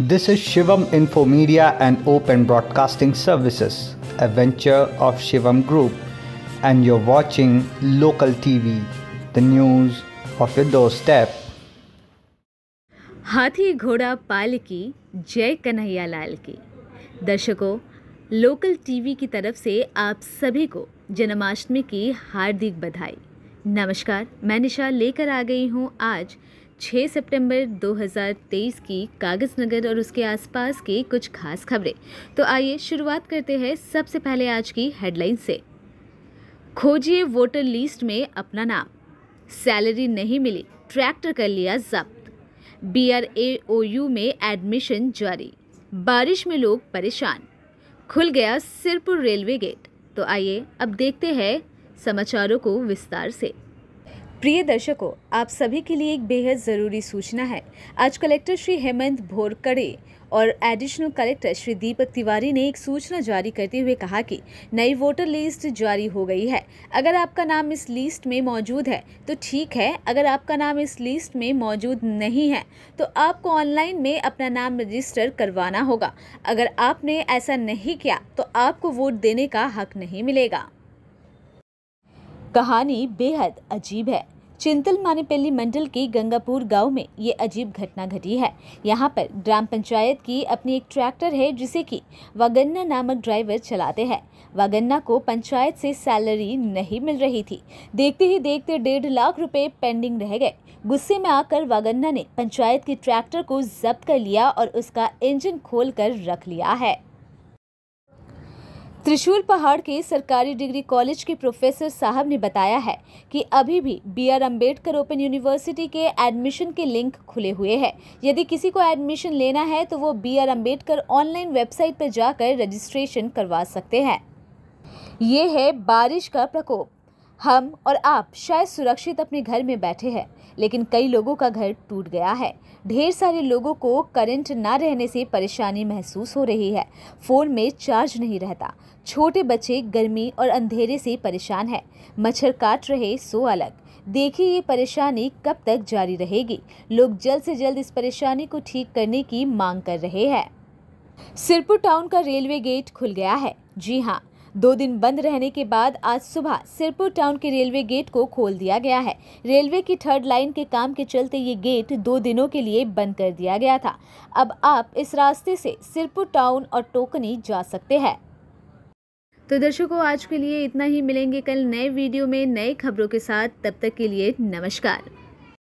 This is Shivam Info Media and Open Broadcasting Services, a venture of Shivam Group, and you're watching Local TV, the news of your doorstep. हाथी घोड़ा पाल की जय कन्हैया लाल की दर्शकों local TV की तरफ से आप सभी को जन्माष्टमी की हार्दिक बधाई नमस्कार मैं निशा लेकर आ गई हूँ आज 6 सितंबर 2023 की कागज़ नगर और उसके आसपास की कुछ खास खबरें तो आइए शुरुआत करते हैं सबसे पहले आज की हेडलाइन से खोजिए वोटर लिस्ट में अपना नाम सैलरी नहीं मिली ट्रैक्टर कर लिया जब्त बी यू में एडमिशन जारी बारिश में लोग परेशान खुल गया सिरपुर रेलवे गेट तो आइए अब देखते हैं समाचारों को विस्तार से प्रिय दर्शकों आप सभी के लिए एक बेहद ज़रूरी सूचना है आज कलेक्टर श्री हेमंत भोरकड़े और एडिशनल कलेक्टर श्री दीपक तिवारी ने एक सूचना जारी करते हुए कहा कि नई वोटर लिस्ट जारी हो गई है अगर आपका नाम इस लिस्ट में मौजूद है तो ठीक है अगर आपका नाम इस लिस्ट में मौजूद नहीं है तो आपको ऑनलाइन में अपना नाम रजिस्टर करवाना होगा अगर आपने ऐसा नहीं किया तो आपको वोट देने का हक नहीं मिलेगा कहानी बेहद अजीब है चिंतल मानेपल्ली मंडल के गंगापुर गांव में ये अजीब घटना घटी है यहाँ पर ग्राम पंचायत की अपनी एक ट्रैक्टर है जिसे कि वागन्ना नामक ड्राइवर चलाते हैं वागन्ना को पंचायत से सैलरी नहीं मिल रही थी देखते ही देखते डेढ़ लाख रुपए पेंडिंग रह गए गुस्से में आकर वागन्ना ने पंचायत के ट्रैक्टर को जब्त कर लिया और उसका इंजन खोल रख लिया है त्रिशूल पहाड़ के सरकारी डिग्री कॉलेज के प्रोफेसर साहब ने बताया है कि अभी भी B R Ambedkar open university के एडमिशन के लिंक खुले हुए हैं यदि किसी को एडमिशन लेना है तो वो B R Ambedkar online website पर जाकर रजिस्ट्रेशन करवा सकते हैं ये है बारिश का प्रकोप हम और आप शायद सुरक्षित अपने घर में बैठे हैं लेकिन कई लोगों का घर टूट गया है ढेर सारे लोगों को करंट ना रहने से परेशानी महसूस हो रही है फ़ोन में चार्ज नहीं रहता छोटे बच्चे गर्मी और अंधेरे से परेशान है मच्छर काट रहे सो अलग देखिए ये परेशानी कब तक जारी रहेगी लोग जल्द से जल्द इस परेशानी को ठीक करने की मांग कर रहे हैं सिरपुर टाउन का रेलवे गेट खुल गया है जी हाँ दो दिन बंद रहने के बाद आज सुबह सिरपुर टाउन के रेलवे गेट को खोल दिया गया है रेलवे की थर्ड लाइन के काम के चलते ये गेट दो दिनों के लिए बंद कर दिया गया था अब आप इस रास्ते से सिरपुर टाउन और टोकनी जा सकते हैं तो दर्शकों आज के लिए इतना ही मिलेंगे कल नए वीडियो में नए खबरों के साथ तब तक के लिए नमस्कार